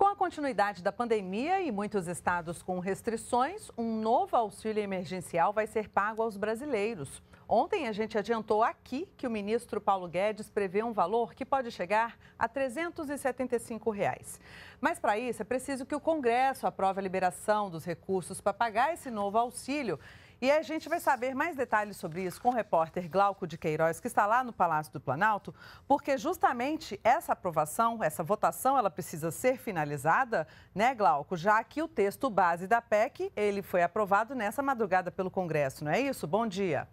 Com a continuidade da pandemia e muitos estados com restrições, um novo auxílio emergencial vai ser pago aos brasileiros. Ontem a gente adiantou aqui que o ministro Paulo Guedes prevê um valor que pode chegar a R$ 375. Reais. Mas para isso é preciso que o Congresso aprove a liberação dos recursos para pagar esse novo auxílio. E a gente vai saber mais detalhes sobre isso com o repórter Glauco de Queiroz, que está lá no Palácio do Planalto, porque justamente essa aprovação, essa votação, ela precisa ser finalizada, né, Glauco? Já que o texto base da PEC, ele foi aprovado nessa madrugada pelo Congresso, não é isso? Bom dia.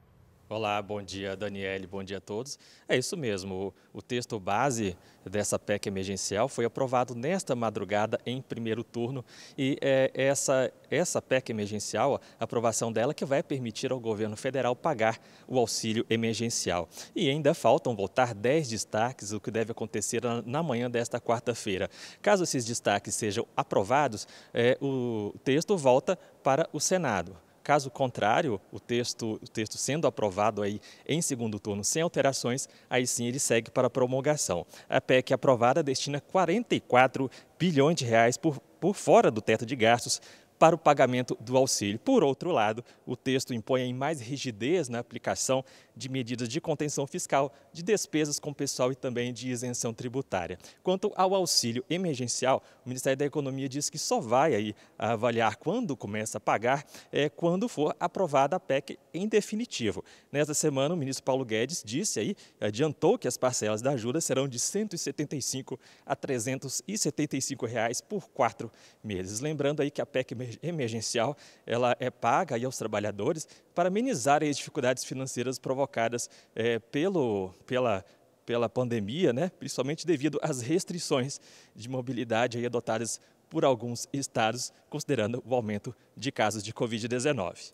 Olá, bom dia Daniele, bom dia a todos. É isso mesmo, o, o texto base dessa PEC emergencial foi aprovado nesta madrugada em primeiro turno e é, essa, essa PEC emergencial, a aprovação dela que vai permitir ao governo federal pagar o auxílio emergencial. E ainda faltam votar 10 destaques, o que deve acontecer na, na manhã desta quarta-feira. Caso esses destaques sejam aprovados, é, o texto volta para o Senado. Caso contrário, o texto, o texto sendo aprovado aí em segundo turno sem alterações, aí sim ele segue para a promulgação. A PEC aprovada destina 44 bilhões de reais por, por fora do teto de gastos para o pagamento do auxílio. Por outro lado, o texto impõe aí mais rigidez na aplicação de medidas de contenção fiscal, de despesas com pessoal e também de isenção tributária. Quanto ao auxílio emergencial, o Ministério da Economia diz que só vai aí avaliar quando começa a pagar, é quando for aprovada a PEC em definitivo. Nesta semana, o ministro Paulo Guedes disse aí, adiantou que as parcelas da ajuda serão de 175 a 375 reais por quatro meses. Lembrando aí que a PEC emergencial emergencial ela é paga aos trabalhadores para minimizar as dificuldades financeiras provocadas é, pelo, pela, pela pandemia, né? principalmente devido às restrições de mobilidade adotadas por alguns estados, considerando o aumento de casos de Covid-19.